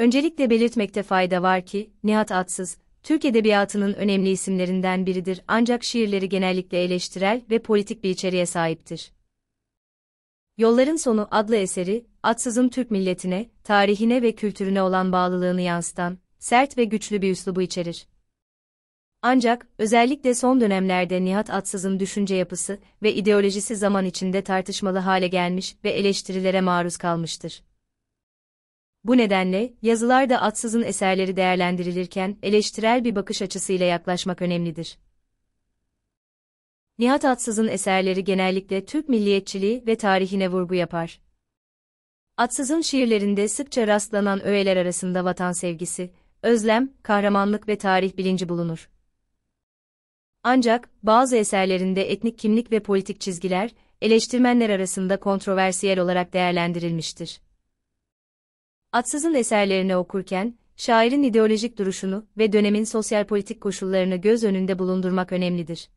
Öncelikle belirtmekte fayda var ki, Nihat Atsız, Türk edebiyatının önemli isimlerinden biridir ancak şiirleri genellikle eleştirel ve politik bir içeriğe sahiptir. Yolların Sonu adlı eseri, Atsız'ın Türk milletine, tarihine ve kültürüne olan bağlılığını yansıtan, sert ve güçlü bir üslubu içerir. Ancak, özellikle son dönemlerde Nihat Atsız'ın düşünce yapısı ve ideolojisi zaman içinde tartışmalı hale gelmiş ve eleştirilere maruz kalmıştır. Bu nedenle, yazılar da Atsız'ın eserleri değerlendirilirken eleştirel bir bakış açısıyla yaklaşmak önemlidir. Nihat Atsız'ın eserleri genellikle Türk milliyetçiliği ve tarihine vurgu yapar. Atsız'ın şiirlerinde sıkça rastlanan öğeler arasında vatan sevgisi, özlem, kahramanlık ve tarih bilinci bulunur. Ancak, bazı eserlerinde etnik kimlik ve politik çizgiler, eleştirmenler arasında kontroversiyel olarak değerlendirilmiştir. Atsız'ın eserlerini okurken, şairin ideolojik duruşunu ve dönemin sosyal politik koşullarını göz önünde bulundurmak önemlidir.